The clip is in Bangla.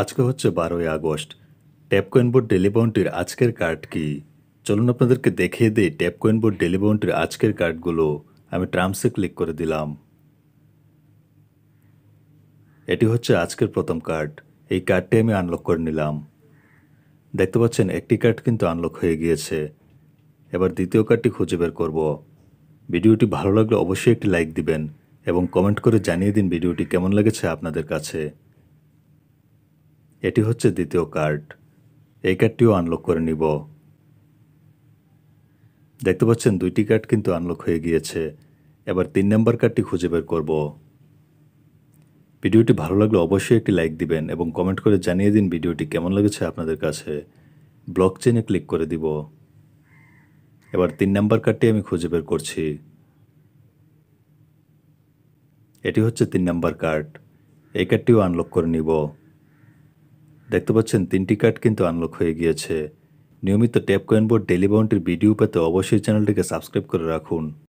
আজকে হচ্ছে বারোই আগস্ট ট্যাপকয়েন বোর্ড ডেলি আজকের কার্ড কি চলুন আপনাদেরকে দেখিয়ে দিই ট্যাপকয়েন বোর্ড ডেলি আজকের কার্ডগুলো আমি ট্রামসে ক্লিক করে দিলাম এটি হচ্ছে আজকের প্রথম কার্ড এই কার্ডটি আমি আনলক করে নিলাম দেখতে পাচ্ছেন একটি কার্ড কিন্তু আনলক হয়ে গিয়েছে এবার দ্বিতীয় কার্ডটি খুঁজে বের করব ভিডিওটি ভালো লাগলে অবশ্যই একটি লাইক দিবেন এবং কমেন্ট করে জানিয়ে দিন ভিডিওটি কেমন লেগেছে আপনাদের কাছে এটি হচ্ছে দ্বিতীয় কার্ড এই কার্ডটিও আনলক করে নিব দেখতে পাচ্ছেন দুইটি কার্ড কিন্তু আনলক হয়ে গিয়েছে এবার তিন নম্বর কার্ডটি খুঁজে বের করব ভিডিওটি ভালো লাগলে অবশ্যই একটি লাইক দিবেন এবং কমেন্ট করে জানিয়ে দিন ভিডিওটি কেমন লেগেছে আপনাদের কাছে ব্লক চেনে ক্লিক করে দিব এবার তিন নাম্বার কার্ডটি আমি খুঁজে বের করছি এটি হচ্ছে তিন নাম্বার কার্ড এই কার্ডটিও আনলক করে নিব দেখতে পাচ্ছেন তিনটি কার্ড কিন্তু আনলক হয়ে গিয়েছে নিয়মিত ট্যাপ কয়েন বোর্ড ডেলি বাউন্টির ভিডিও পেতে অবশ্যই চ্যানেলটিকে সাবস্ক্রাইব করে রাখুন